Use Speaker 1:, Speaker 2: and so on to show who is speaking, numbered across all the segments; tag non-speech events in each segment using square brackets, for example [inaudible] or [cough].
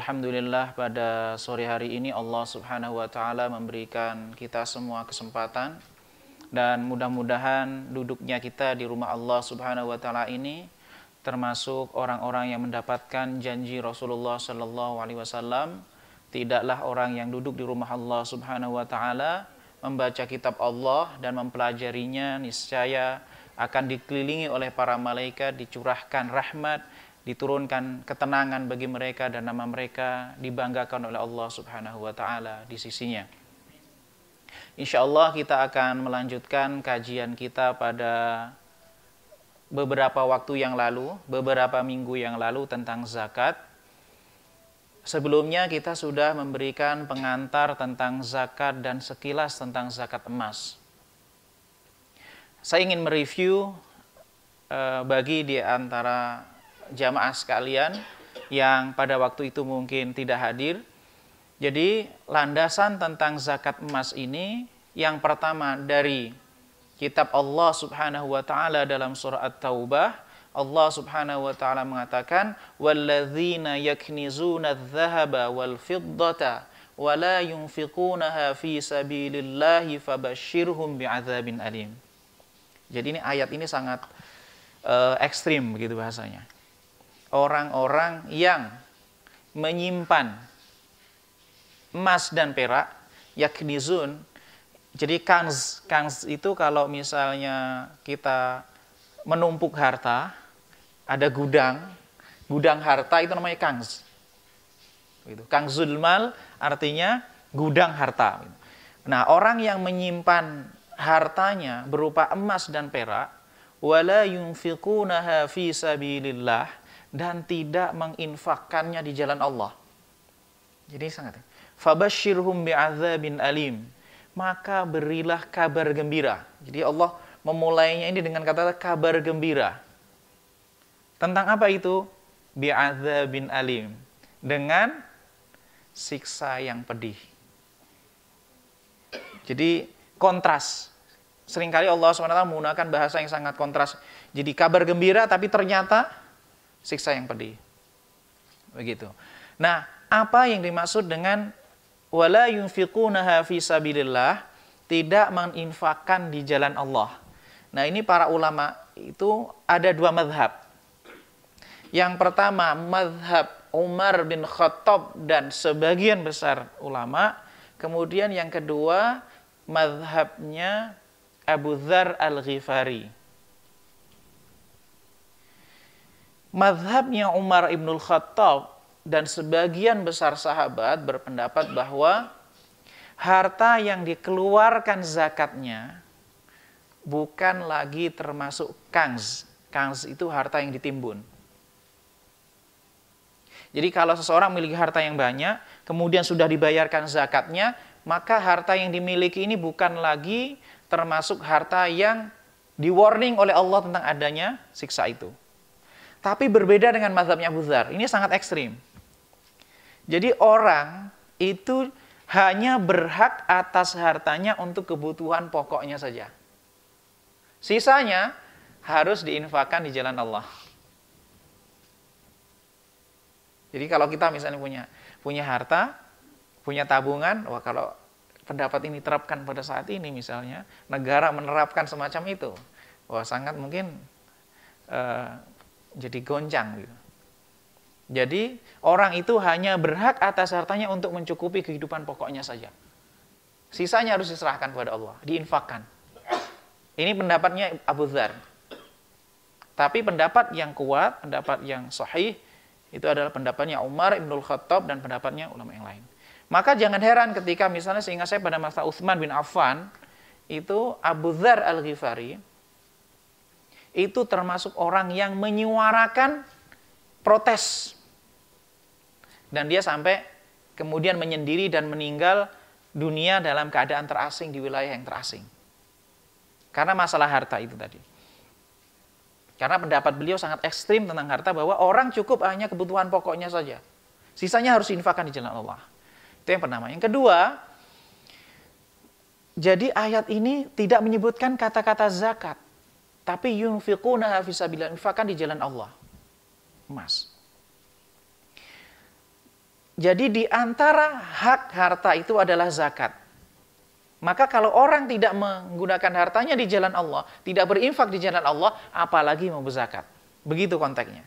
Speaker 1: alhamdulillah pada sore hari ini Allah Subhanahu wa taala memberikan kita semua kesempatan dan mudah-mudahan duduknya kita di rumah Allah Subhanahu wa taala ini termasuk orang-orang yang mendapatkan janji Rasulullah sallallahu alaihi wasallam tidaklah orang yang duduk di rumah Allah Subhanahu wa taala membaca kitab Allah dan mempelajarinya niscaya akan dikelilingi oleh para malaikat dicurahkan rahmat diturunkan ketenangan bagi mereka dan nama mereka dibanggakan oleh Allah Subhanahu wa taala di sisinya. Insya Allah kita akan melanjutkan kajian kita pada beberapa waktu yang lalu, beberapa minggu yang lalu tentang zakat. Sebelumnya kita sudah memberikan pengantar tentang zakat dan sekilas tentang zakat emas. Saya ingin mereview eh, bagi di antara jamaah sekalian yang pada waktu itu mungkin tidak hadir. Jadi landasan tentang zakat emas ini yang pertama dari kitab Allah Subhanahu wa taala dalam surah At-Taubah Allah Subhanahu wa taala mengatakan وَالَّذِينَ يَكْنِزُونَ الذَّهَبَ وَالْفِضَّةَ وَلَا يُنْفِقُونَهَا فِي سَبِيلِ اللَّهِ فَبَشِّرْهُمْ بِعَذَابٍ أَلِيمٍ Jadi ini ayat ini sangat uh, ekstrim begitu bahasanya orang-orang yang menyimpan emas dan perak yakni zun. jadi kans, kans itu kalau misalnya kita menumpuk harta ada gudang gudang harta itu namanya kans. gitu kangzul mal artinya gudang harta nah orang yang menyimpan hartanya berupa emas dan perak wala yunfiqunaha fi sabilillah dan tidak menginfakkannya di jalan Allah. Jadi sangat. Ya. Fabashirhum bi'adzabin alim. Maka berilah kabar gembira. Jadi Allah memulainya ini dengan kata kabar gembira. Tentang apa itu? Bi'adzabin alim. Dengan siksa yang pedih. Jadi kontras. Seringkali Allah SWT menggunakan bahasa yang sangat kontras. Jadi kabar gembira tapi ternyata siksa yang pedih. Begitu. Nah, apa yang dimaksud dengan wala yunfiqunaha fi sabilillah tidak menginfakkan di jalan Allah. Nah, ini para ulama itu ada dua madhab. Yang pertama, madhab Umar bin Khattab dan sebagian besar ulama. Kemudian yang kedua, madhabnya Abu Dhar al-Ghifari Madhabnya Umar Ibnul Khattab dan sebagian besar sahabat berpendapat bahwa harta yang dikeluarkan zakatnya bukan lagi termasuk kangs. Kangs itu harta yang ditimbun. Jadi kalau seseorang memiliki harta yang banyak, kemudian sudah dibayarkan zakatnya, maka harta yang dimiliki ini bukan lagi termasuk harta yang di warning oleh Allah tentang adanya siksa itu. Tapi berbeda dengan mazhabnya Abu Ini sangat ekstrim. Jadi orang itu hanya berhak atas hartanya untuk kebutuhan pokoknya saja. Sisanya harus diinfakkan di jalan Allah. Jadi kalau kita misalnya punya punya harta, punya tabungan, wah kalau pendapat ini terapkan pada saat ini misalnya, negara menerapkan semacam itu, wah sangat mungkin eh, jadi goncang gitu. Jadi orang itu hanya berhak atas hartanya untuk mencukupi kehidupan pokoknya saja. Sisanya harus diserahkan kepada Allah, diinfakkan. Ini pendapatnya Abu Dhar. Tapi pendapat yang kuat, pendapat yang sahih, itu adalah pendapatnya Umar, Ibnul Khattab, dan pendapatnya ulama yang lain. Maka jangan heran ketika misalnya seingat saya pada masa Uthman bin Affan, itu Abu Dhar al-Ghifari, itu termasuk orang yang menyuarakan protes. Dan dia sampai kemudian menyendiri dan meninggal dunia dalam keadaan terasing di wilayah yang terasing. Karena masalah harta itu tadi. Karena pendapat beliau sangat ekstrim tentang harta bahwa orang cukup hanya kebutuhan pokoknya saja. Sisanya harus diinfakkan di jalan Allah. Itu yang pertama. Yang kedua, jadi ayat ini tidak menyebutkan kata-kata zakat. Tapi yunfiquna fisabilillah, infakan di jalan Allah. Emas. Jadi di antara hak harta itu adalah zakat. Maka kalau orang tidak menggunakan hartanya di jalan Allah, tidak berinfak di jalan Allah, apalagi mau berzakat. Begitu konteksnya.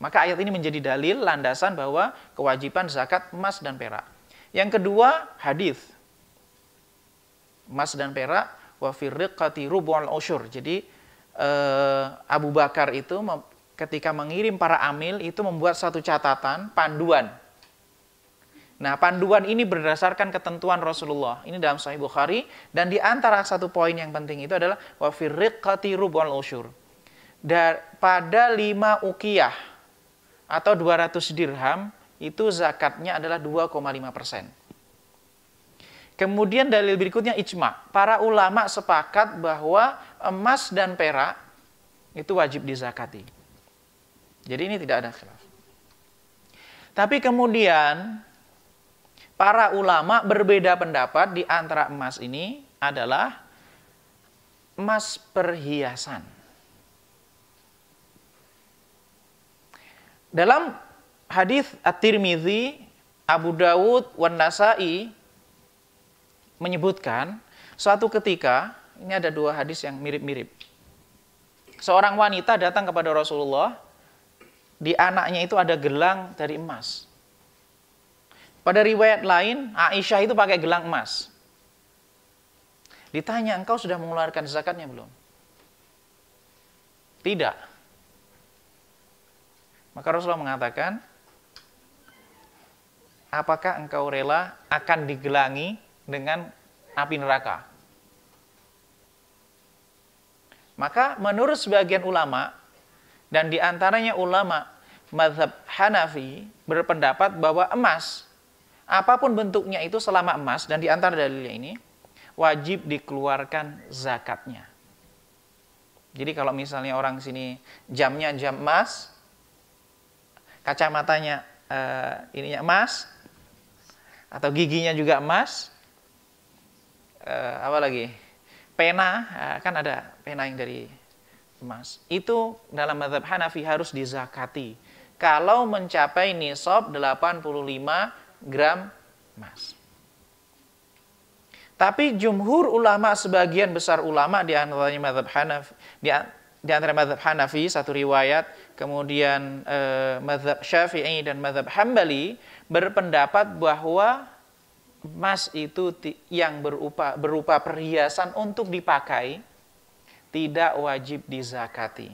Speaker 1: Maka ayat ini menjadi dalil landasan bahwa kewajiban zakat emas dan perak. Yang kedua, hadis. Emas dan perak wa firriqati rubu'al usyur. Jadi Eh, Abu Bakar itu ketika mengirim para amil itu membuat satu catatan panduan. Nah, panduan ini berdasarkan ketentuan Rasulullah. Ini dalam Sahih Bukhari dan di antara satu poin yang penting itu adalah wa firriqati rubul usyur. pada lima ukiyah atau 200 dirham itu zakatnya adalah 2,5%. Kemudian dalil berikutnya ijma. Para ulama sepakat bahwa emas dan perak itu wajib dizakati. Jadi ini tidak ada khilaf. Tapi kemudian para ulama berbeda pendapat di antara emas ini adalah emas perhiasan. Dalam hadis At-Tirmizi, Abu Dawud, Wan Nasa'i menyebutkan suatu ketika ini ada dua hadis yang mirip-mirip. Seorang wanita datang kepada Rasulullah, di anaknya itu ada gelang dari emas. Pada riwayat lain, Aisyah itu pakai gelang emas. Ditanya, engkau sudah mengeluarkan zakatnya belum? Tidak. Maka Rasulullah mengatakan, apakah engkau rela akan digelangi dengan api neraka? Maka menurut sebagian ulama dan diantaranya ulama madhab Hanafi berpendapat bahwa emas apapun bentuknya itu selama emas dan diantara dalilnya ini wajib dikeluarkan zakatnya. Jadi kalau misalnya orang sini jamnya jam emas, kacamatanya eh, ininya emas, atau giginya juga emas, eh, apa lagi? pena eh, kan ada pena yang dari emas itu dalam mazhab Hanafi harus dizakati kalau mencapai nisab 85 gram emas. Tapi jumhur ulama sebagian besar ulama di antaranya mazhab Hanafi di, di antara mazhab Hanafi satu riwayat kemudian eh, mazhab Syafi'i dan mazhab Hambali berpendapat bahwa emas itu yang berupa berupa perhiasan untuk dipakai tidak wajib dizakati.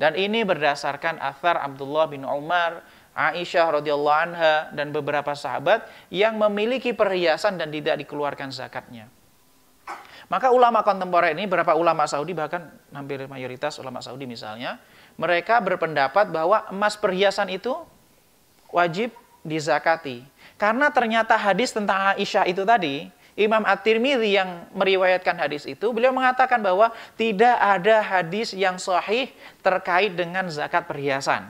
Speaker 1: Dan ini berdasarkan athar Abdullah bin Umar, Aisyah radhiyallahu anha dan beberapa sahabat yang memiliki perhiasan dan tidak dikeluarkan zakatnya. Maka ulama kontemporer ini, beberapa ulama Saudi bahkan hampir mayoritas ulama Saudi misalnya, mereka berpendapat bahwa emas perhiasan itu wajib dizakati karena ternyata hadis tentang Aisyah itu tadi, Imam At-Tirmidzi yang meriwayatkan hadis itu, beliau mengatakan bahwa tidak ada hadis yang sahih terkait dengan zakat perhiasan.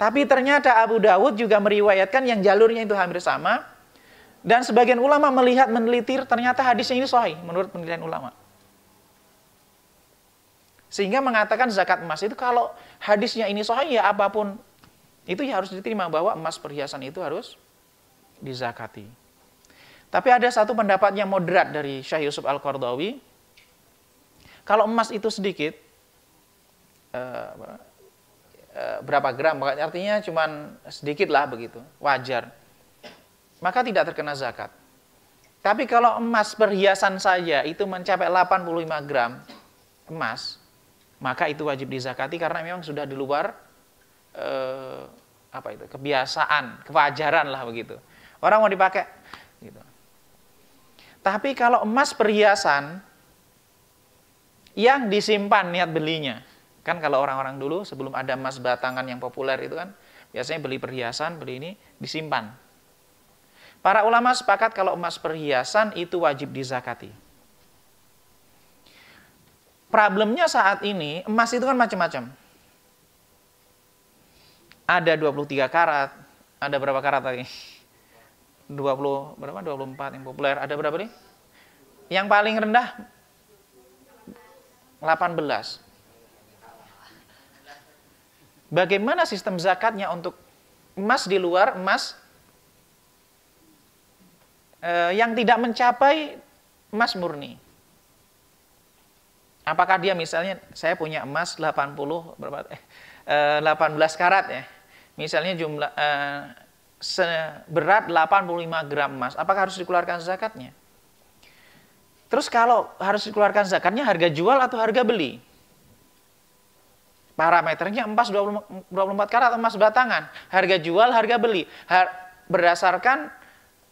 Speaker 1: Tapi ternyata Abu Dawud juga meriwayatkan yang jalurnya itu hampir sama. Dan sebagian ulama melihat menelitir ternyata hadisnya ini sahih menurut penilaian ulama. Sehingga mengatakan zakat emas itu kalau hadisnya ini sahih ya apapun itu yang harus diterima bahwa emas perhiasan itu harus dizakati. Tapi ada satu pendapat yang moderat dari Syekh Yusuf Al-Qardawi. Kalau emas itu sedikit, eh, eh, berapa gram, artinya cuma sedikit lah begitu, wajar. Maka tidak terkena zakat. Tapi kalau emas perhiasan saja itu mencapai 85 gram emas, maka itu wajib dizakati karena memang sudah di luar eh, apa itu kebiasaan, kewajaran lah begitu. Orang mau dipakai gitu. Tapi kalau emas perhiasan yang disimpan niat belinya. Kan kalau orang-orang dulu sebelum ada emas batangan yang populer itu kan biasanya beli perhiasan, beli ini disimpan. Para ulama sepakat kalau emas perhiasan itu wajib dizakati. Problemnya saat ini emas itu kan macam-macam ada 23 karat, ada berapa karat tadi? 20 berapa? 24 yang populer. Ada berapa nih? Yang paling rendah 18. Bagaimana sistem zakatnya untuk emas di luar emas eh, yang tidak mencapai emas murni? Apakah dia misalnya saya punya emas 80 berapa eh, 18 eh, karat ya? misalnya jumlah eh, berat 85 gram emas, apakah harus dikeluarkan zakatnya? Terus kalau harus dikeluarkan zakatnya harga jual atau harga beli? Parameternya emas 24 karat emas batangan, harga jual, harga beli. Har, berdasarkan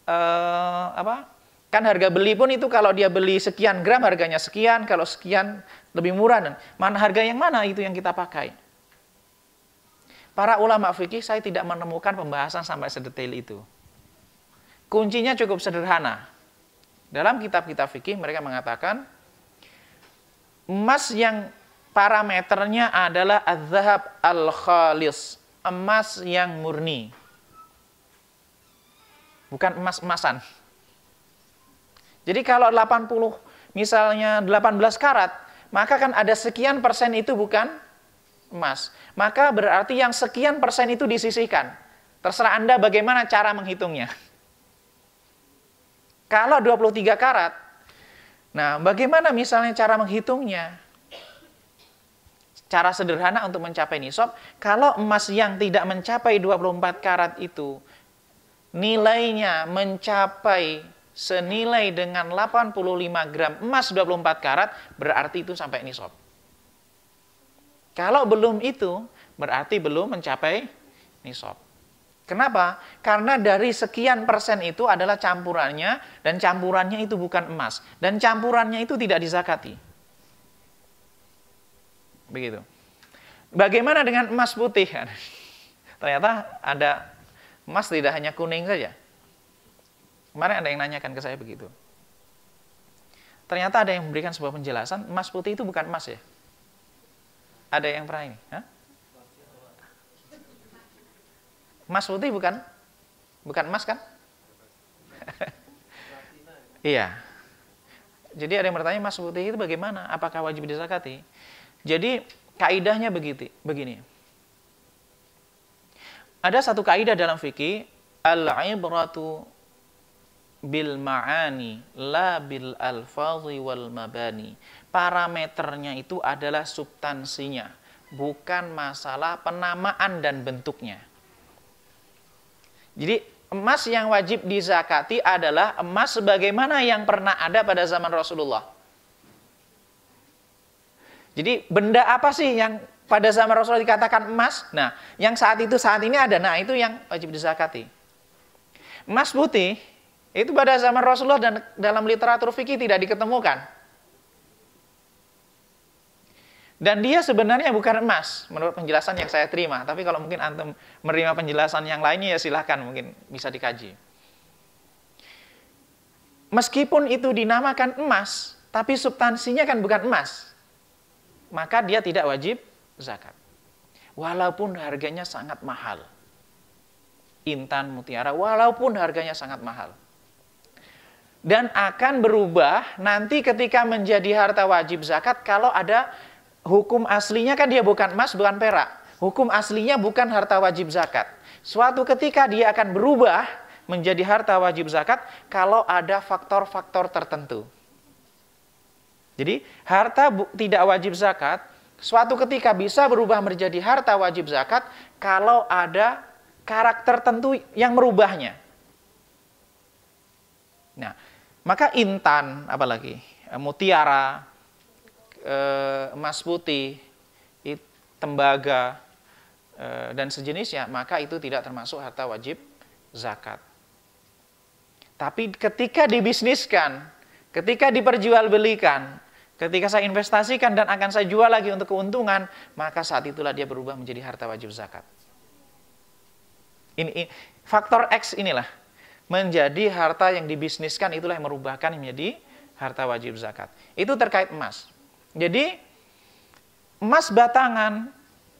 Speaker 1: eh, apa? Kan harga beli pun itu kalau dia beli sekian gram harganya sekian, kalau sekian lebih murah dan mana harga yang mana itu yang kita pakai. Para ulama fikih saya tidak menemukan pembahasan sampai sedetail itu. Kuncinya cukup sederhana. Dalam kitab-kitab fikih mereka mengatakan emas yang parameternya adalah azhab al-khalis, emas yang murni. Bukan emas-emasan. Jadi kalau 80 misalnya 18 karat, maka kan ada sekian persen itu bukan emas, maka berarti yang sekian persen itu disisihkan. Terserah Anda bagaimana cara menghitungnya. Kalau 23 karat, nah bagaimana misalnya cara menghitungnya? Cara sederhana untuk mencapai nisab, kalau emas yang tidak mencapai 24 karat itu nilainya mencapai senilai dengan 85 gram emas 24 karat, berarti itu sampai nisab. Kalau belum itu, berarti belum mencapai nisab. Kenapa? Karena dari sekian persen itu adalah campurannya, dan campurannya itu bukan emas. Dan campurannya itu tidak dizakati. Begitu. Bagaimana dengan emas putih? [laughs] Ternyata ada emas tidak hanya kuning saja. Kemarin ada yang nanyakan ke saya begitu. Ternyata ada yang memberikan sebuah penjelasan, emas putih itu bukan emas ya. Ada yang pernah ini? Hah? Mas putih bukan? Bukan emas kan? [laughs] iya. Jadi ada yang bertanya mas putih itu bagaimana? Apakah wajib disakati? Jadi kaidahnya begitu, begini. Ada satu kaidah dalam fikih al-ibratu bil ma'ani la bil alfazi wal mabani parameternya itu adalah substansinya, bukan masalah penamaan dan bentuknya. Jadi emas yang wajib dizakati adalah emas sebagaimana yang pernah ada pada zaman Rasulullah. Jadi benda apa sih yang pada zaman Rasulullah dikatakan emas? Nah, yang saat itu saat ini ada, nah itu yang wajib dizakati. Emas putih itu pada zaman Rasulullah dan dalam literatur fikih tidak diketemukan. Dan dia sebenarnya bukan emas, menurut penjelasan yang saya terima. Tapi kalau mungkin antum menerima penjelasan yang lainnya ya silahkan mungkin bisa dikaji. Meskipun itu dinamakan emas, tapi substansinya kan bukan emas. Maka dia tidak wajib zakat. Walaupun harganya sangat mahal. Intan mutiara, walaupun harganya sangat mahal dan akan berubah nanti ketika menjadi harta wajib zakat kalau ada hukum aslinya kan dia bukan emas, bukan perak. Hukum aslinya bukan harta wajib zakat. Suatu ketika dia akan berubah menjadi harta wajib zakat kalau ada faktor-faktor tertentu. Jadi harta tidak wajib zakat suatu ketika bisa berubah menjadi harta wajib zakat kalau ada karakter tertentu yang merubahnya. Nah, maka intan apalagi eh, mutiara eh, emas putih, tembaga, eh, dan sejenisnya, maka itu tidak termasuk harta wajib zakat. Tapi ketika dibisniskan, ketika diperjualbelikan, ketika saya investasikan dan akan saya jual lagi untuk keuntungan, maka saat itulah dia berubah menjadi harta wajib zakat. Ini, ini faktor X inilah menjadi harta yang dibisniskan itulah yang merubahkan menjadi harta wajib zakat. Itu terkait emas. Jadi emas batangan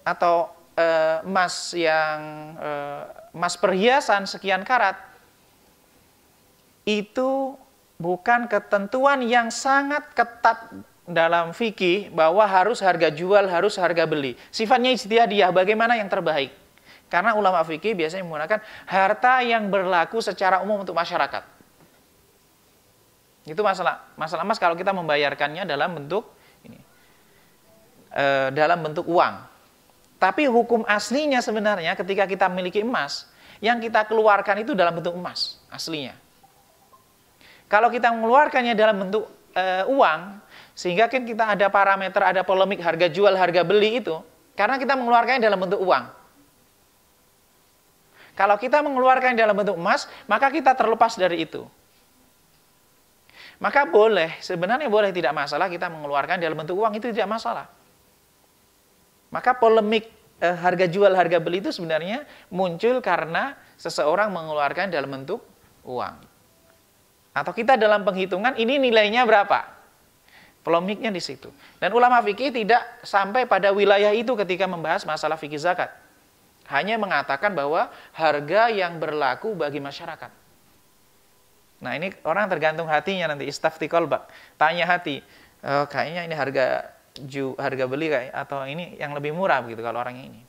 Speaker 1: atau eh, emas yang eh, emas perhiasan sekian karat itu bukan ketentuan yang sangat ketat dalam fikih bahwa harus harga jual, harus harga beli. Sifatnya istiadiah bagaimana yang terbaik? Karena ulama fikih biasanya menggunakan harta yang berlaku secara umum untuk masyarakat. Itu masalah masalah mas kalau kita membayarkannya dalam bentuk e, dalam bentuk uang. Tapi hukum aslinya sebenarnya ketika kita memiliki emas, yang kita keluarkan itu dalam bentuk emas aslinya. Kalau kita mengeluarkannya dalam bentuk e, uang, sehingga kan kita ada parameter, ada polemik harga jual, harga beli itu, karena kita mengeluarkannya dalam bentuk uang. Kalau kita mengeluarkan dalam bentuk emas, maka kita terlepas dari itu. Maka boleh, sebenarnya boleh tidak masalah kita mengeluarkan dalam bentuk uang itu tidak masalah. Maka polemik eh, harga jual harga beli itu sebenarnya muncul karena seseorang mengeluarkan dalam bentuk uang. Atau kita dalam penghitungan ini nilainya berapa? Polemiknya di situ. Dan ulama fikih tidak sampai pada wilayah itu ketika membahas masalah fikih zakat. Hanya mengatakan bahwa harga yang berlaku bagi masyarakat. Nah ini orang tergantung hatinya nanti istafti kolbak. Tanya hati, oh, kayaknya ini harga ju, harga beli kayak atau ini yang lebih murah begitu kalau orang ini.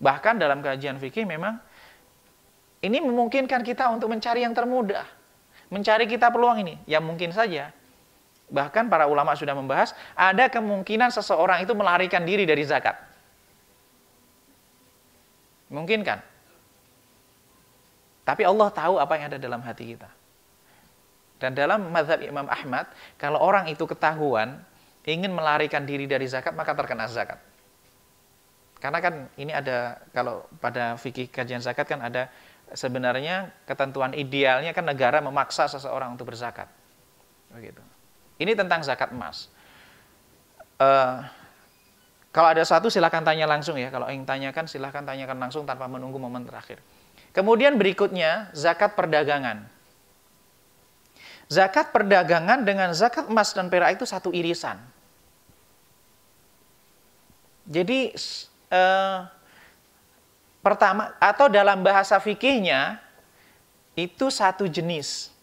Speaker 1: Bahkan dalam kajian fikih memang ini memungkinkan kita untuk mencari yang termudah. Mencari kita peluang ini, ya mungkin saja. Bahkan para ulama sudah membahas, ada kemungkinan seseorang itu melarikan diri dari zakat. Mungkin kan? Tapi Allah tahu apa yang ada dalam hati kita. Dan dalam mazhab Imam Ahmad, kalau orang itu ketahuan ingin melarikan diri dari zakat maka terkena zakat. Karena kan ini ada kalau pada fikih kajian zakat kan ada sebenarnya ketentuan idealnya kan negara memaksa seseorang untuk berzakat. Begitu. Ini tentang zakat emas. Uh, kalau ada satu silahkan tanya langsung ya. Kalau ingin tanyakan silahkan tanyakan langsung tanpa menunggu momen terakhir. Kemudian berikutnya zakat perdagangan. Zakat perdagangan dengan zakat emas dan perak itu satu irisan. Jadi eh, pertama atau dalam bahasa fikihnya itu satu jenis.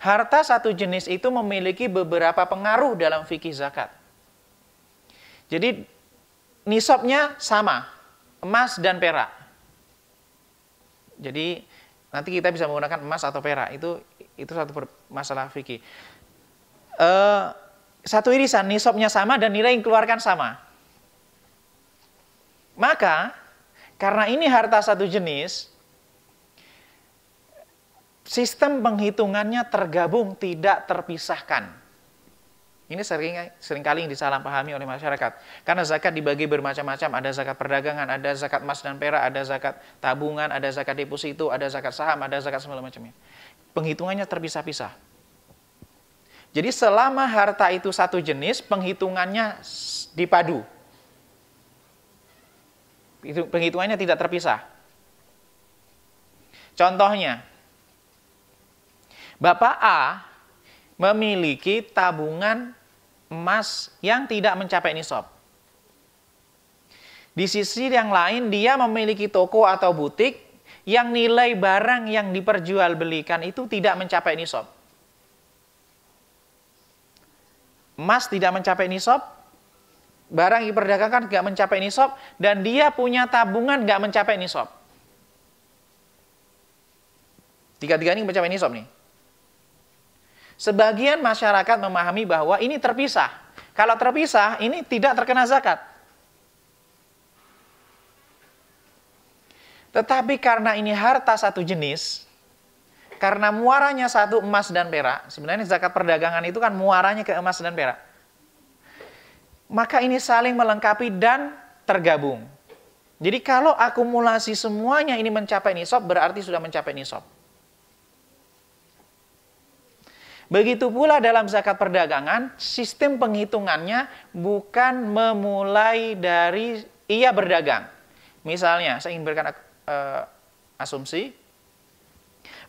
Speaker 1: Harta satu jenis itu memiliki beberapa pengaruh dalam fikih zakat. Jadi nisabnya sama, emas dan perak. Jadi nanti kita bisa menggunakan emas atau perak itu itu satu masalah fikih. Uh, satu irisan, nisabnya sama dan nilai yang keluarkan sama. Maka karena ini harta satu jenis, sistem penghitungannya tergabung tidak terpisahkan. Ini sering seringkali yang disalahpahami oleh masyarakat. Karena zakat dibagi bermacam-macam, ada zakat perdagangan, ada zakat emas dan perak, ada zakat tabungan, ada zakat deposito, ada zakat saham, ada zakat segala macamnya. Penghitungannya terpisah-pisah. Jadi selama harta itu satu jenis, penghitungannya dipadu. Penghitungannya tidak terpisah. Contohnya, Bapak A memiliki tabungan emas yang tidak mencapai nisab. Di sisi yang lain, dia memiliki toko atau butik yang nilai barang yang diperjualbelikan itu tidak mencapai nisab. emas tidak mencapai nisab, barang diperdagangkan tidak mencapai nisab, dan dia punya tabungan tidak mencapai nisab. Tiga-tiga ini mencapai nisab nih. Sebagian masyarakat memahami bahwa ini terpisah. Kalau terpisah, ini tidak terkena zakat. Tetapi karena ini harta satu jenis, karena muaranya satu emas dan perak, sebenarnya zakat perdagangan itu kan muaranya ke emas dan perak. Maka ini saling melengkapi dan tergabung. Jadi kalau akumulasi semuanya ini mencapai nisab berarti sudah mencapai nisab. Begitu pula dalam zakat perdagangan, sistem penghitungannya bukan memulai dari ia berdagang. Misalnya, saya ingin berikan uh, asumsi,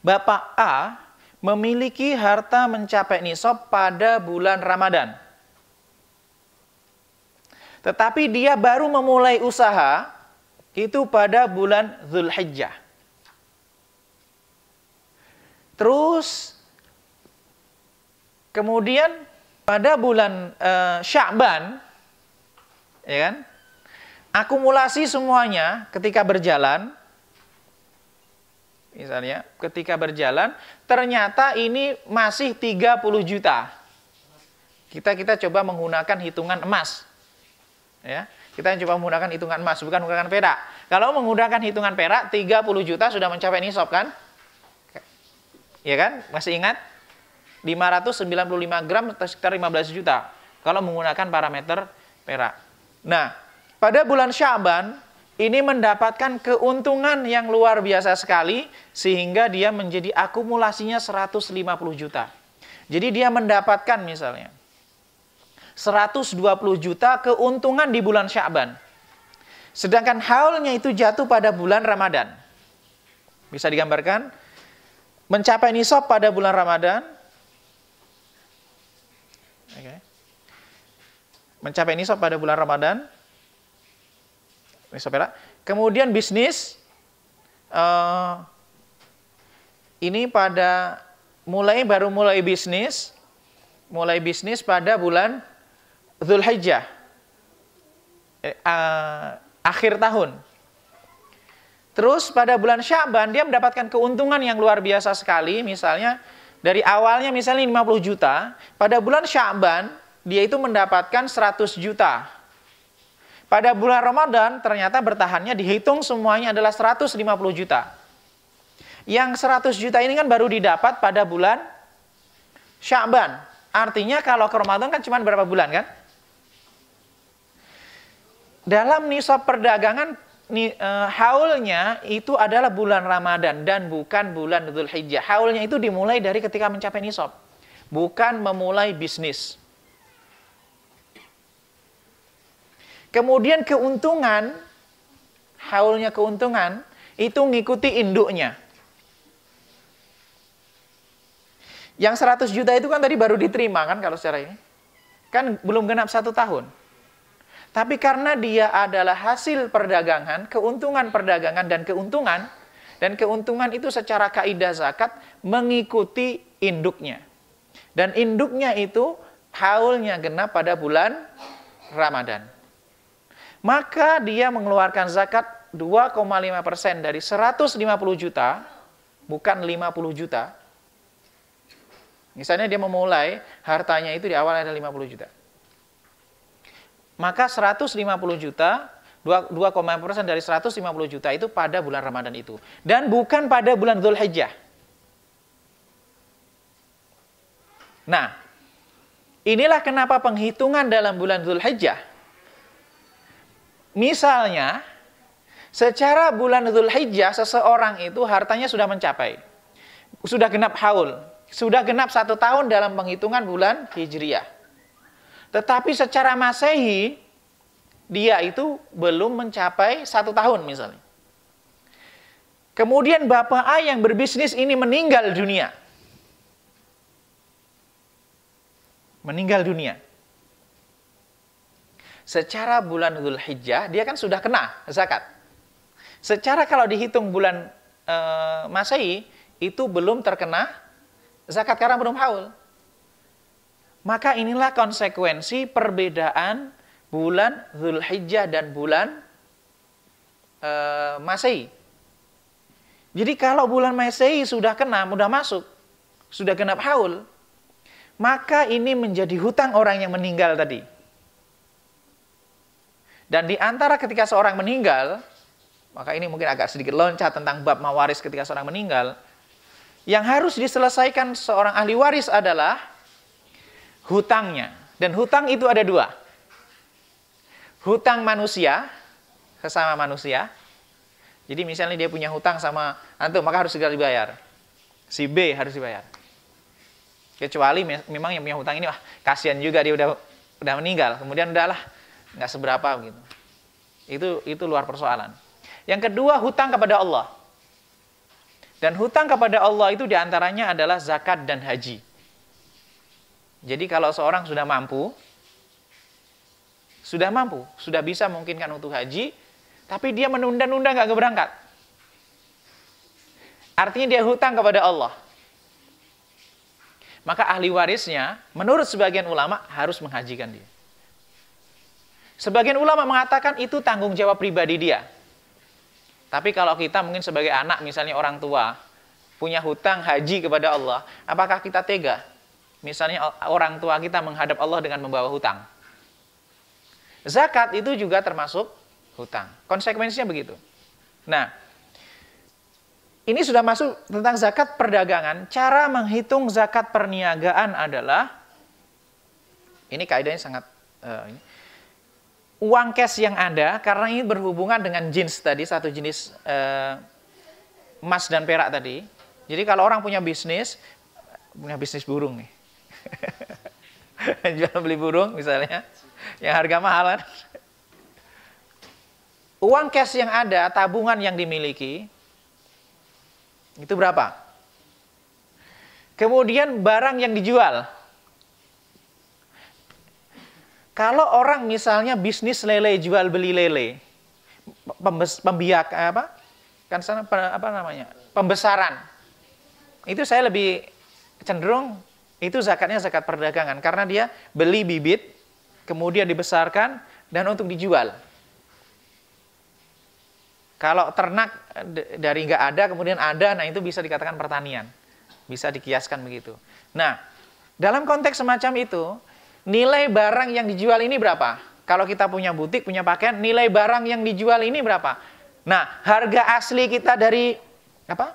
Speaker 1: Bapak A memiliki harta mencapai nisab pada bulan Ramadan. Tetapi dia baru memulai usaha itu pada bulan Zulhijjah. Terus kemudian pada bulan uh, eh, Sya'ban ya kan? Akumulasi semuanya ketika berjalan Misalnya, ketika berjalan, ternyata ini masih 30 juta. Kita kita coba menggunakan hitungan emas. Ya, kita coba menggunakan hitungan emas, bukan menggunakan perak. Kalau menggunakan hitungan perak, 30 juta sudah mencapai nisab kan? Ya kan? Masih ingat? 595 gram sekitar 15 juta. Kalau menggunakan parameter perak. Nah, pada bulan Syaban ini mendapatkan keuntungan yang luar biasa sekali sehingga dia menjadi akumulasinya 150 juta. Jadi dia mendapatkan misalnya 120 juta keuntungan di bulan Sya'ban. Sedangkan haulnya itu jatuh pada bulan Ramadan. Bisa digambarkan? Mencapai nisab pada bulan Ramadan. Mencapai nisab pada bulan Ramadan saudara. Kemudian bisnis uh, ini pada mulai baru mulai bisnis, mulai bisnis pada bulan Zulhijjah uh, akhir tahun. Terus pada bulan Syaban dia mendapatkan keuntungan yang luar biasa sekali misalnya dari awalnya misalnya 50 juta, pada bulan Syaban dia itu mendapatkan 100 juta. Pada bulan Ramadan ternyata bertahannya dihitung semuanya adalah 150 juta. Yang 100 juta ini kan baru didapat pada bulan Syakban. Artinya kalau ke Ramadan kan cuma berapa bulan kan? Dalam nisab perdagangan ni, e, haulnya itu adalah bulan Ramadan dan bukan bulan Dzulhijjah. Haulnya itu dimulai dari ketika mencapai nisab, bukan memulai bisnis. Kemudian keuntungan, haulnya keuntungan, itu ngikuti induknya. Yang 100 juta itu kan tadi baru diterima kan kalau secara ini. Kan belum genap satu tahun. Tapi karena dia adalah hasil perdagangan, keuntungan perdagangan dan keuntungan, dan keuntungan itu secara kaidah zakat mengikuti induknya. Dan induknya itu haulnya genap pada bulan Ramadan maka dia mengeluarkan zakat 2,5% dari 150 juta, bukan 50 juta. Misalnya dia memulai hartanya itu di awal ada 50 juta. Maka 150 juta 2,5% dari 150 juta itu pada bulan Ramadan itu. Dan bukan pada bulan Dhul Hijjah. Nah, inilah kenapa penghitungan dalam bulan Dhul Hijjah Misalnya, secara bulan Zulhijjah seseorang itu hartanya sudah mencapai. Sudah genap haul. Sudah genap satu tahun dalam penghitungan bulan Hijriah. Tetapi secara masehi, dia itu belum mencapai satu tahun misalnya. Kemudian Bapak A yang berbisnis ini meninggal dunia. Meninggal dunia secara bulan Zulhijjah dia kan sudah kena zakat. Secara kalau dihitung bulan e, Masehi itu belum terkena zakat karena belum haul. Maka inilah konsekuensi perbedaan bulan Zulhijjah dan bulan e, Masehi. Jadi kalau bulan Masehi sudah kena, sudah masuk, sudah genap haul, maka ini menjadi hutang orang yang meninggal tadi. Dan di antara ketika seorang meninggal, maka ini mungkin agak sedikit loncat tentang bab mawaris ketika seorang meninggal, yang harus diselesaikan seorang ahli waris adalah hutangnya. Dan hutang itu ada dua. Hutang manusia, sesama manusia. Jadi misalnya dia punya hutang sama antum, maka harus segera dibayar. Si B harus dibayar. Kecuali memang yang punya hutang ini, wah kasihan juga dia udah udah meninggal. Kemudian udahlah, nggak seberapa gitu. Itu itu luar persoalan. Yang kedua hutang kepada Allah. Dan hutang kepada Allah itu diantaranya adalah zakat dan haji. Jadi kalau seorang sudah mampu, sudah mampu, sudah bisa mungkinkan untuk haji, tapi dia menunda-nunda nggak keberangkat Artinya dia hutang kepada Allah. Maka ahli warisnya, menurut sebagian ulama, harus menghajikan dia. Sebagian ulama mengatakan itu tanggung jawab pribadi dia. Tapi kalau kita mungkin sebagai anak misalnya orang tua punya hutang haji kepada Allah, apakah kita tega? Misalnya orang tua kita menghadap Allah dengan membawa hutang. Zakat itu juga termasuk hutang. Konsekuensinya begitu. Nah, ini sudah masuk tentang zakat perdagangan. Cara menghitung zakat perniagaan adalah ini kaidahnya sangat uh, ini uang cash yang ada karena ini berhubungan dengan jeans tadi satu jenis eh, emas dan perak tadi. Jadi kalau orang punya bisnis punya bisnis burung nih. [laughs] Jual beli burung misalnya yang harga mahal kan? Uang cash yang ada, tabungan yang dimiliki itu berapa? Kemudian barang yang dijual kalau orang misalnya bisnis lele jual beli lele, pembiak eh, apa? Kan sana apa namanya? Pembesaran. Itu saya lebih cenderung itu zakatnya zakat perdagangan karena dia beli bibit kemudian dibesarkan dan untuk dijual. Kalau ternak eh, dari nggak ada kemudian ada, nah itu bisa dikatakan pertanian, bisa dikiaskan begitu. Nah, dalam konteks semacam itu, Nilai barang yang dijual ini berapa? Kalau kita punya butik, punya pakaian, nilai barang yang dijual ini berapa? Nah, harga asli kita dari apa?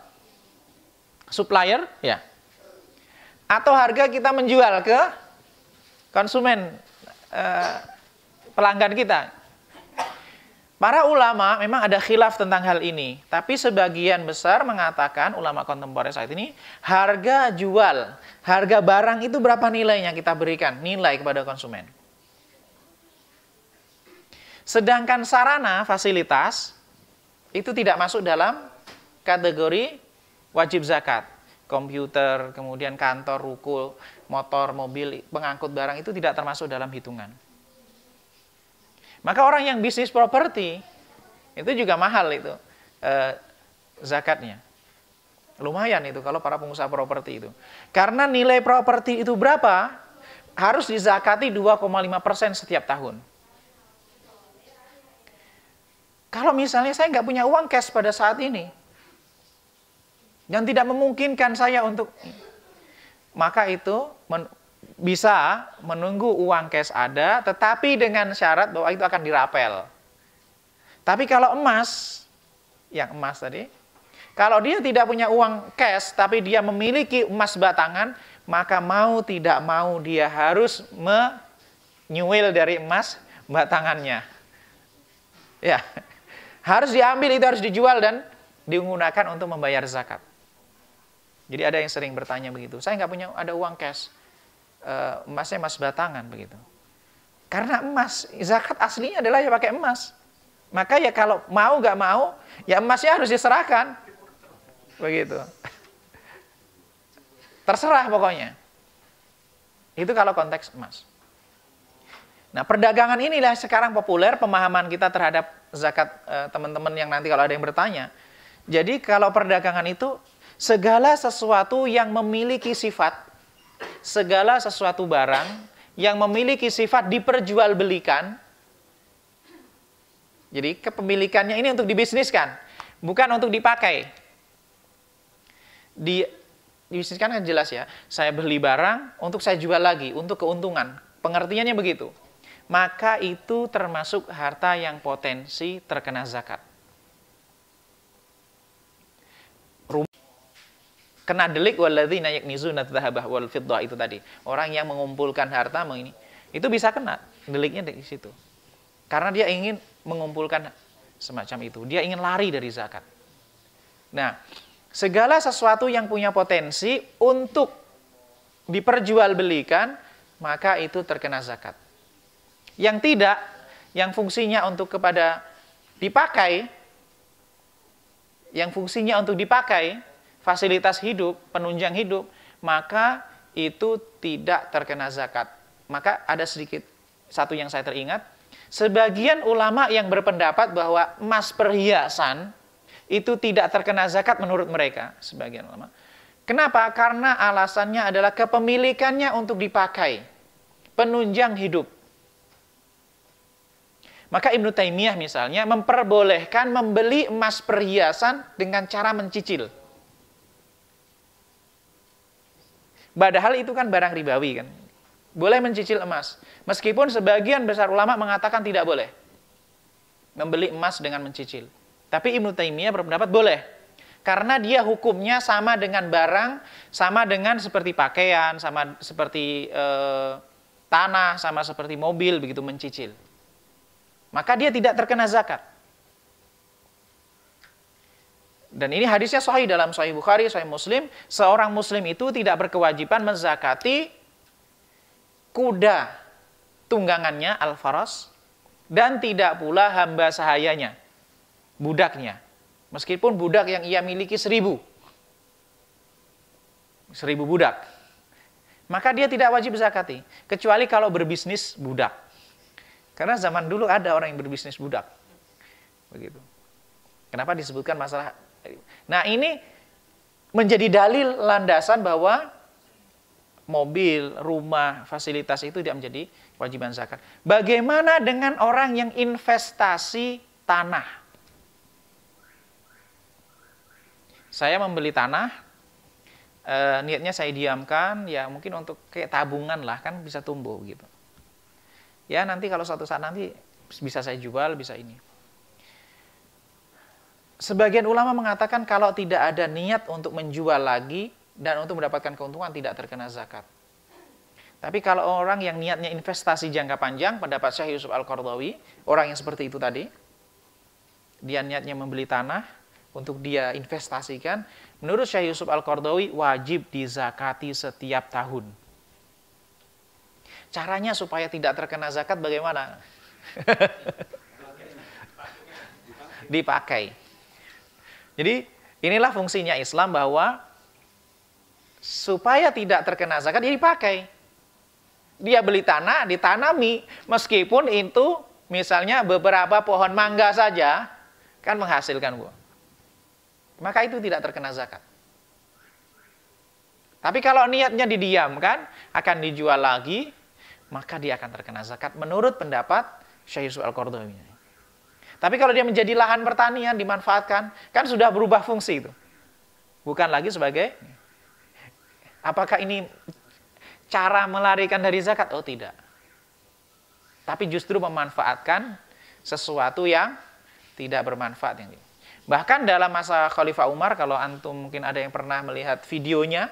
Speaker 1: Supplier, ya. Atau harga kita menjual ke konsumen eh, pelanggan kita. Para ulama memang ada khilaf tentang hal ini, tapi sebagian besar mengatakan ulama kontemporer saat ini harga jual, harga barang itu berapa nilainya kita berikan, nilai kepada konsumen. Sedangkan sarana fasilitas itu tidak masuk dalam kategori wajib zakat. Komputer, kemudian kantor, ruko, motor, mobil, pengangkut barang itu tidak termasuk dalam hitungan. Maka orang yang bisnis properti itu juga mahal itu eh, zakatnya. Lumayan itu kalau para pengusaha properti itu. Karena nilai properti itu berapa? Harus dizakati 2,5% setiap tahun. Kalau misalnya saya nggak punya uang cash pada saat ini, yang tidak memungkinkan saya untuk, maka itu bisa menunggu uang cash ada, tetapi dengan syarat bahwa itu akan dirapel. Tapi kalau emas, yang emas tadi, kalau dia tidak punya uang cash, tapi dia memiliki emas batangan, maka mau tidak mau dia harus menyuil dari emas batangannya. Ya, harus diambil itu harus dijual dan digunakan untuk membayar zakat. Jadi ada yang sering bertanya begitu, saya nggak punya ada uang cash. Eh, emasnya emas batangan begitu. Karena emas, zakat aslinya adalah ya pakai emas. Maka ya kalau mau nggak mau, ya emasnya harus diserahkan. Begitu. [laughs] Terserah pokoknya. Itu kalau konteks emas. Nah perdagangan inilah sekarang populer pemahaman kita terhadap zakat eh, teman-teman yang nanti kalau ada yang bertanya. Jadi kalau perdagangan itu segala sesuatu yang memiliki sifat segala sesuatu barang yang memiliki sifat diperjualbelikan. Jadi kepemilikannya ini untuk dibisniskan, bukan untuk dipakai. Di dibisniskan kan jelas ya, saya beli barang untuk saya jual lagi untuk keuntungan. Pengertiannya begitu. Maka itu termasuk harta yang potensi terkena zakat. kena delik waladzina yaknizuna dzahaba wal fiddah itu tadi. Orang yang mengumpulkan harta ini itu bisa kena deliknya di situ. Karena dia ingin mengumpulkan semacam itu. Dia ingin lari dari zakat. Nah, segala sesuatu yang punya potensi untuk diperjualbelikan, maka itu terkena zakat. Yang tidak, yang fungsinya untuk kepada dipakai, yang fungsinya untuk dipakai, fasilitas hidup, penunjang hidup, maka itu tidak terkena zakat. Maka ada sedikit satu yang saya teringat, sebagian ulama yang berpendapat bahwa emas perhiasan itu tidak terkena zakat menurut mereka, sebagian ulama. Kenapa? Karena alasannya adalah kepemilikannya untuk dipakai, penunjang hidup. Maka Ibnu Taimiyah misalnya memperbolehkan membeli emas perhiasan dengan cara mencicil. Padahal itu kan barang ribawi kan. Boleh mencicil emas. Meskipun sebagian besar ulama mengatakan tidak boleh. Membeli emas dengan mencicil. Tapi Ibnu Taimiyah berpendapat boleh. Karena dia hukumnya sama dengan barang, sama dengan seperti pakaian, sama seperti eh, tanah, sama seperti mobil begitu mencicil. Maka dia tidak terkena zakat. Dan ini hadisnya sahih dalam sahih Bukhari, sahih Muslim. Seorang muslim itu tidak berkewajiban menzakati kuda tunggangannya al-faras dan tidak pula hamba sahayanya, budaknya. Meskipun budak yang ia miliki seribu. Seribu budak. Maka dia tidak wajib zakati. Kecuali kalau berbisnis budak. Karena zaman dulu ada orang yang berbisnis budak. Begitu. Kenapa disebutkan masalah Nah ini menjadi dalil landasan bahwa mobil, rumah, fasilitas itu tidak menjadi kewajiban zakat. Bagaimana dengan orang yang investasi tanah? Saya membeli tanah, eh, niatnya saya diamkan, ya mungkin untuk kayak tabungan lah, kan bisa tumbuh gitu. Ya nanti kalau suatu saat nanti bisa saya jual, bisa ini. Sebagian ulama mengatakan kalau tidak ada niat untuk menjual lagi dan untuk mendapatkan keuntungan tidak terkena zakat. Tapi kalau orang yang niatnya investasi jangka panjang, pendapat Syekh Yusuf Al-Qardawi, orang yang seperti itu tadi, dia niatnya membeli tanah untuk dia investasikan, menurut Syekh Yusuf Al-Qardawi wajib dizakati setiap tahun. Caranya supaya tidak terkena zakat bagaimana? [laughs] Dipakai. Jadi inilah fungsinya Islam bahwa supaya tidak terkena zakat dia dipakai. Dia beli tanah, ditanami meskipun itu misalnya beberapa pohon mangga saja kan menghasilkan buah. Maka itu tidak terkena zakat. Tapi kalau niatnya didiamkan, akan dijual lagi, maka dia akan terkena zakat menurut pendapat Syekh Yusuf Al-Qardawi. Tapi kalau dia menjadi lahan pertanian dimanfaatkan, kan sudah berubah fungsi itu. Bukan lagi sebagai apakah ini cara melarikan dari zakat? Oh, tidak. Tapi justru memanfaatkan sesuatu yang tidak bermanfaat yang Bahkan dalam masa Khalifah Umar, kalau antum mungkin ada yang pernah melihat videonya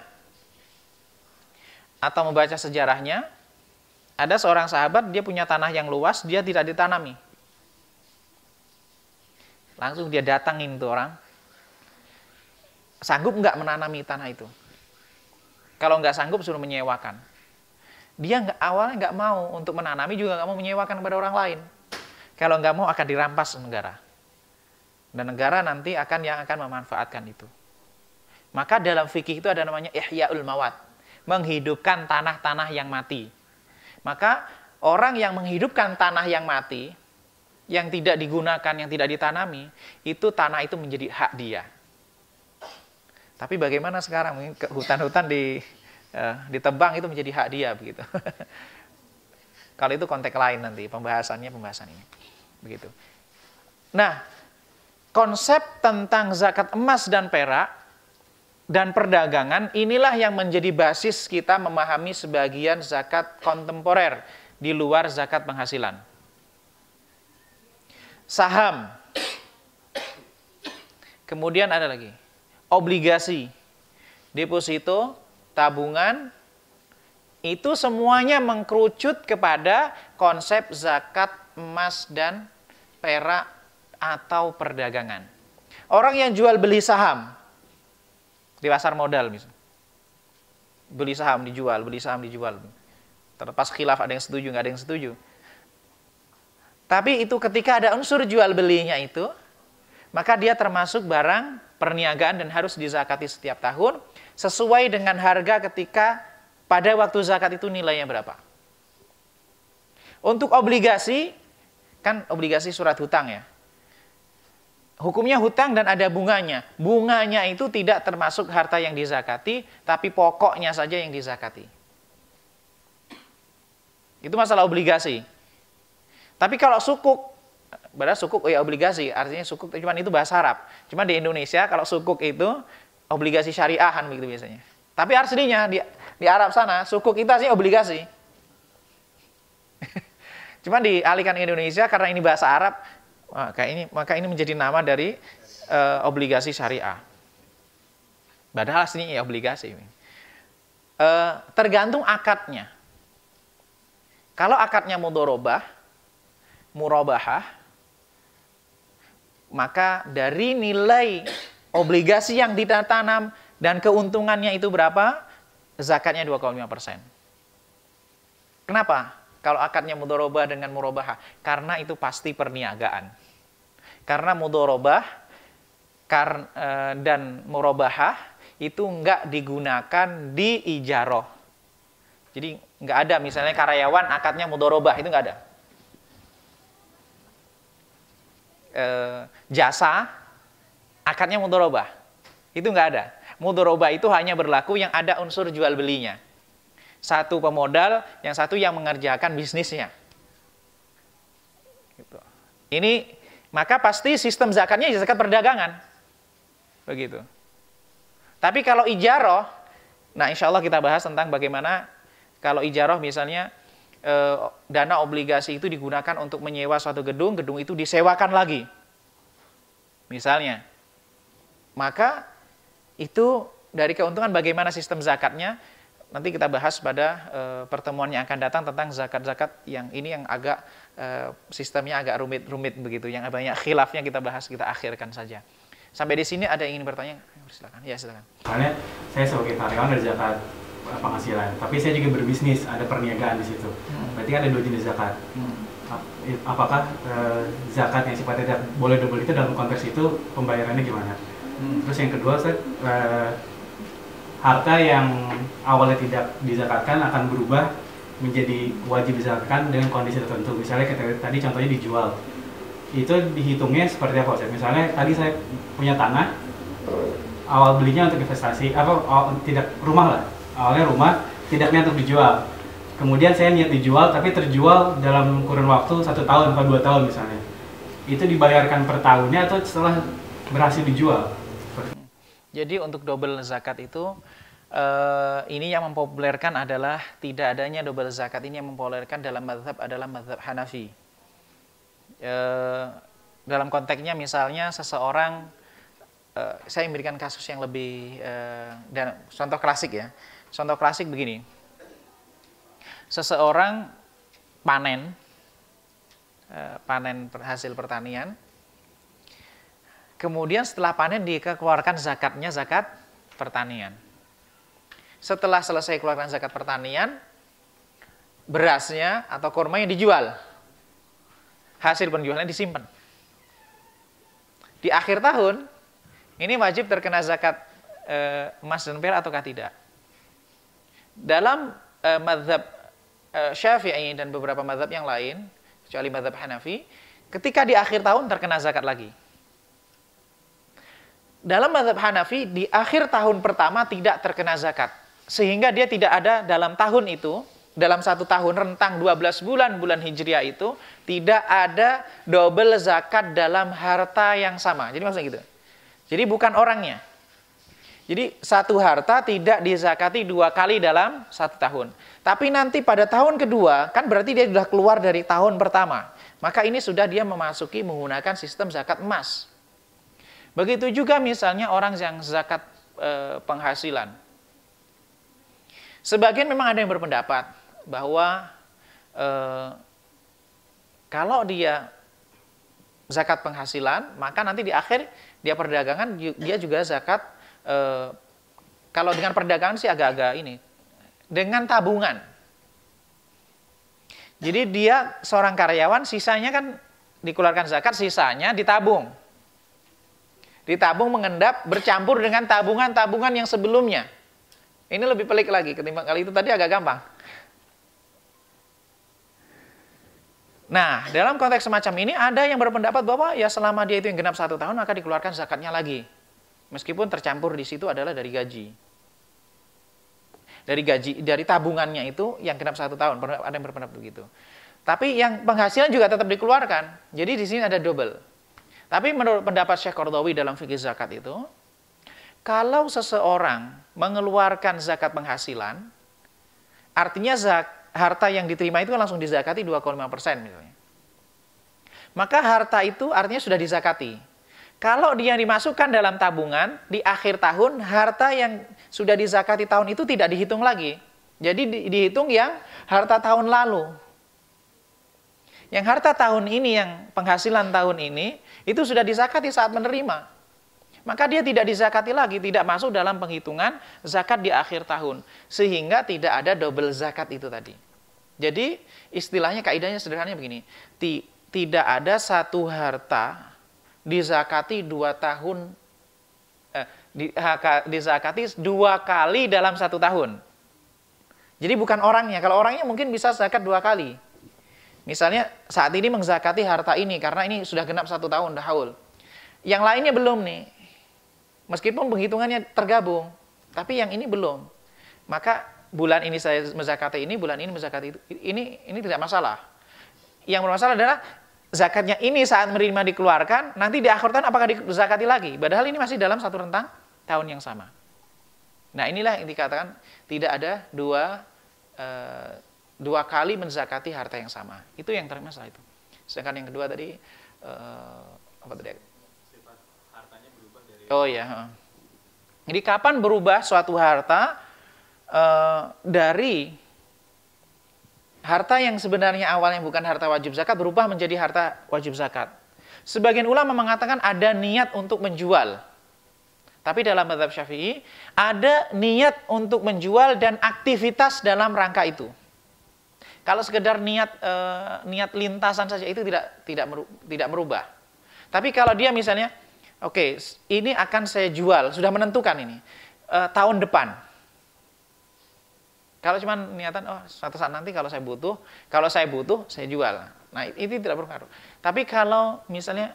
Speaker 1: atau membaca sejarahnya, ada seorang sahabat dia punya tanah yang luas, dia tidak ditanami. Langsung dia datangin tuh orang. Sanggup nggak menanami tanah itu? Kalau nggak sanggup suruh menyewakan. Dia nggak awalnya nggak mau untuk menanami juga nggak mau menyewakan kepada orang lain. Kalau nggak mau akan dirampas negara. Dan negara nanti akan yang akan memanfaatkan itu. Maka dalam fikih itu ada namanya ihya'ul mawat. Menghidupkan tanah-tanah yang mati. Maka orang yang menghidupkan tanah yang mati, yang tidak digunakan, yang tidak ditanami, itu tanah itu menjadi hak dia. Tapi bagaimana sekarang hutan-hutan di uh, ditebang itu menjadi hak dia begitu. [laughs] Kalau itu konteks lain nanti pembahasannya pembahasan ini. Begitu. Nah, konsep tentang zakat emas dan perak dan perdagangan inilah yang menjadi basis kita memahami sebagian zakat kontemporer di luar zakat penghasilan saham. Kemudian ada lagi obligasi, deposito, tabungan, itu semuanya mengkerucut kepada konsep zakat emas dan perak atau perdagangan. Orang yang jual beli saham di pasar modal misalnya. Beli saham dijual, beli saham dijual. Terlepas khilaf ada yang setuju, nggak ada yang setuju. Tapi itu ketika ada unsur jual belinya itu, maka dia termasuk barang perniagaan dan harus dizakati setiap tahun sesuai dengan harga ketika pada waktu zakat itu nilainya berapa. Untuk obligasi, kan obligasi surat hutang ya. Hukumnya hutang dan ada bunganya. Bunganya itu tidak termasuk harta yang dizakati, tapi pokoknya saja yang dizakati. Itu masalah obligasi. Tapi kalau sukuk, berarti sukuk oh ya obligasi, artinya sukuk cuma itu bahasa Arab. Cuma di Indonesia kalau sukuk itu obligasi syariahan begitu biasanya. Tapi aslinya di, di Arab sana sukuk itu sih obligasi. [laughs] Cuma dialihkan ke Indonesia karena ini bahasa Arab, maka ini maka ini menjadi nama dari uh, obligasi syariah. Padahal aslinya ya obligasi. Uh, tergantung akadnya. Kalau akadnya mudorobah, murabahah, maka dari nilai obligasi yang ditanam dan keuntungannya itu berapa? Zakatnya 2,5%. Kenapa? Kalau akadnya mudorobah dengan murabahah, karena itu pasti perniagaan. Karena mudorobah e, dan murabahah itu nggak digunakan di ijaroh. Jadi nggak ada misalnya karyawan akadnya mudorobah itu nggak ada eh, jasa, akadnya mudoroba Itu nggak ada. mudoroba itu hanya berlaku yang ada unsur jual belinya. Satu pemodal, yang satu yang mengerjakan bisnisnya. Gitu. Ini maka pasti sistem zakatnya ya zakat perdagangan. Begitu. Tapi kalau ijaroh, nah insya Allah kita bahas tentang bagaimana kalau ijaroh misalnya e, dana obligasi itu digunakan untuk menyewa suatu gedung, gedung itu disewakan lagi. Misalnya. Maka itu dari keuntungan bagaimana sistem zakatnya nanti kita bahas pada e, pertemuan yang akan datang tentang zakat-zakat yang ini yang agak e, sistemnya agak rumit-rumit begitu yang banyak khilafnya kita bahas kita akhirkan saja. Sampai di sini ada yang ingin bertanya? Silakan. Ya, silakan. Soalnya saya sebagai karyawan dari zakat penghasilan. Tapi saya juga berbisnis, ada perniagaan di situ. Hmm. Berarti kan ada dua jenis zakat. Hmm. Eh, apakah uh, zakat yang sifatnya tidak boleh double itu dalam konteks itu pembayarannya gimana? Hmm. Terus yang kedua, saya, uh, eh, harta yang awalnya tidak dizakatkan akan berubah menjadi wajib dizakatkan dengan kondisi tertentu. Misalnya kita, tadi contohnya dijual. Itu dihitungnya seperti apa Ustaz? Misalnya tadi saya punya tanah, awal belinya untuk investasi, apa awal, tidak rumah lah awalnya rumah tidak niat untuk dijual kemudian saya niat dijual tapi terjual dalam kurun waktu satu tahun atau dua tahun misalnya itu dibayarkan per tahunnya atau setelah berhasil dijual jadi untuk double zakat itu Uh, ini yang mempopulerkan adalah tidak adanya double zakat ini yang mempopulerkan dalam mazhab adalah mazhab Hanafi. Uh, dalam konteksnya misalnya seseorang, uh, saya memberikan kasus yang lebih dan contoh klasik ya, Contoh klasik begini. Seseorang panen eh, panen hasil pertanian. Kemudian setelah panen dikeluarkan zakatnya zakat pertanian. Setelah selesai keluarkan zakat pertanian, berasnya atau kurma yang dijual. Hasil penjualannya disimpan. Di akhir tahun, ini wajib terkena zakat eh, emas dan perak atau tidak? Dalam uh, eh, mazhab uh, eh, Syafi'i dan beberapa mazhab yang lain, kecuali mazhab Hanafi, ketika di akhir tahun terkena zakat lagi. Dalam mazhab Hanafi, di akhir tahun pertama tidak terkena zakat. Sehingga dia tidak ada dalam tahun itu, dalam satu tahun rentang 12 bulan bulan Hijriah itu, tidak ada double zakat dalam harta yang sama. Jadi maksudnya gitu. Jadi bukan orangnya, jadi satu harta tidak dizakati dua kali dalam satu tahun. Tapi nanti pada tahun kedua, kan berarti dia sudah keluar dari tahun pertama. Maka ini sudah dia memasuki menggunakan sistem zakat emas. Begitu juga misalnya orang yang zakat e, penghasilan. Sebagian memang ada yang berpendapat bahwa e, kalau dia zakat penghasilan, maka nanti di akhir dia perdagangan dia juga zakat Eh, kalau dengan perdagangan sih agak-agak ini dengan tabungan. Jadi dia seorang karyawan sisanya kan dikeluarkan zakat, sisanya ditabung. Ditabung mengendap bercampur dengan tabungan-tabungan yang sebelumnya. Ini lebih pelik lagi ketimbang kali itu tadi agak gampang. Nah, dalam konteks semacam ini ada yang berpendapat bahwa ya selama dia itu yang genap satu tahun maka dikeluarkan zakatnya lagi. Meskipun tercampur di situ adalah dari gaji. Dari gaji, dari tabungannya itu yang genap satu tahun, ada yang berpendapat begitu. Tapi yang penghasilan juga tetap dikeluarkan. Jadi di sini ada double. Tapi menurut pendapat Syekh Qardawi dalam fikih zakat itu, kalau seseorang mengeluarkan zakat penghasilan, artinya zak, harta yang diterima itu kan langsung dizakati 2,5% misalnya. Maka harta itu artinya sudah dizakati. Kalau dia dimasukkan dalam tabungan di akhir tahun, harta yang sudah dizakati tahun itu tidak dihitung lagi. Jadi di, dihitung yang harta tahun lalu. Yang harta tahun ini, yang penghasilan tahun ini, itu sudah dizakati saat menerima. Maka dia tidak dizakati lagi, tidak masuk dalam penghitungan zakat di akhir tahun. Sehingga tidak ada double zakat itu tadi. Jadi istilahnya, kaidahnya sederhananya begini. Tidak ada satu harta dizakati dua tahun eh, di, dizakati dua kali dalam satu tahun. Jadi bukan orangnya. Kalau orangnya mungkin bisa zakat dua kali. Misalnya saat ini mengzakati harta ini karena ini sudah genap satu tahun dah haul. Yang lainnya belum nih. Meskipun penghitungannya tergabung, tapi yang ini belum. Maka bulan ini saya mezakati ini, bulan ini mezakati itu, ini ini tidak masalah. Yang bermasalah adalah zakatnya ini saat menerima dikeluarkan, nanti di akhir tahun apakah dizakati lagi? Padahal ini masih dalam satu rentang tahun yang sama. Nah inilah yang dikatakan tidak ada dua e, dua kali menzakati harta yang sama. Itu yang termasalah itu. Sedangkan yang kedua tadi e, apa tadi? Oh ya. Jadi kapan berubah suatu harta e, dari harta yang sebenarnya awalnya bukan harta wajib zakat berubah menjadi harta wajib zakat. Sebagian ulama mengatakan ada niat untuk menjual. Tapi dalam mazhab Syafi'i ada niat untuk menjual dan aktivitas dalam rangka itu. Kalau sekedar niat eh, niat lintasan saja itu tidak tidak tidak merubah. Tapi kalau dia misalnya oke, okay, ini akan saya jual, sudah menentukan ini eh, tahun depan kalau cuma niatan, oh suatu saat nanti kalau saya butuh, kalau saya butuh, saya jual. Nah, itu tidak berpengaruh. Tapi kalau misalnya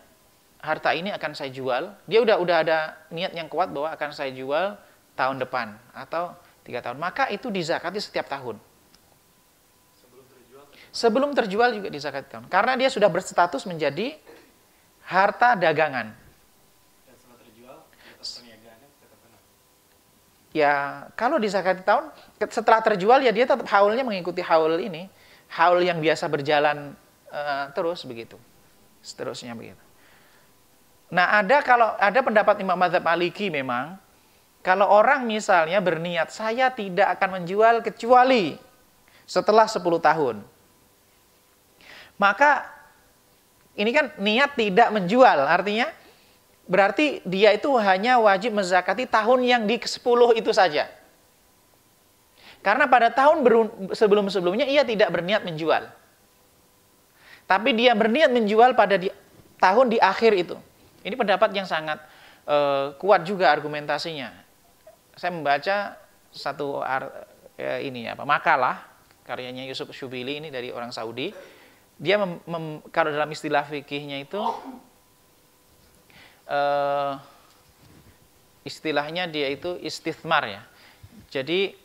Speaker 1: harta ini akan saya jual, dia udah udah ada niat yang kuat bahwa akan saya jual tahun depan atau tiga tahun, maka itu dizakati setiap tahun. Sebelum terjual, Sebelum terjual juga tahun, karena dia sudah berstatus menjadi harta dagangan. ya kalau disakati tahun setelah terjual ya dia tetap haulnya mengikuti haul ini haul yang biasa berjalan uh, terus begitu seterusnya begitu nah ada kalau ada pendapat Imam Madzhab Maliki memang kalau orang misalnya berniat saya tidak akan menjual kecuali setelah 10 tahun maka ini kan niat tidak menjual artinya Berarti dia itu hanya wajib menzakati tahun yang di 10 itu saja. Karena pada tahun sebelum-sebelumnya ia tidak berniat menjual. Tapi dia berniat menjual pada di, tahun di akhir itu. Ini pendapat yang sangat uh, kuat juga argumentasinya. Saya membaca satu ar, eh, ini apa makalah karyanya Yusuf Shubili ini dari orang Saudi. Dia mem, mem, kalau dalam istilah fikihnya itu uh, istilahnya dia itu istithmar ya. Jadi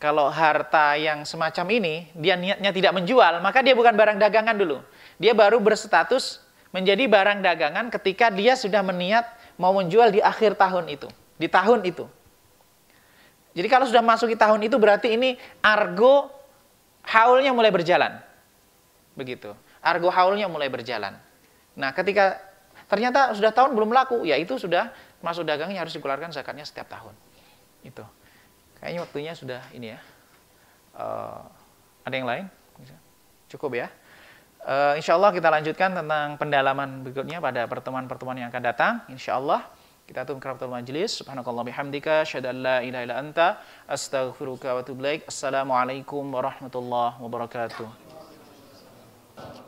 Speaker 1: kalau harta yang semacam ini dia niatnya tidak menjual, maka dia bukan barang dagangan dulu. Dia baru berstatus menjadi barang dagangan ketika dia sudah meniat mau menjual di akhir tahun itu, di tahun itu. Jadi kalau sudah masuk tahun itu berarti ini argo haulnya mulai berjalan. Begitu. Argo haulnya mulai berjalan. Nah, ketika Ternyata sudah tahun belum laku, ya itu sudah masuk dagangnya harus dikeluarkan zakatnya setiap tahun. Itu. Kayaknya waktunya sudah ini ya. Uh, ada yang lain? Cukup ya. Uh, eh, insya Allah kita lanjutkan tentang pendalaman berikutnya pada pertemuan-pertemuan yang akan datang. Insya Allah. Kita tutup kerabatul majlis. Subhanakallah bihamdika. Asyadu ilaha ila anta. Astaghfiruka wa tublaik. Assalamualaikum warahmatullahi wabarakatuh.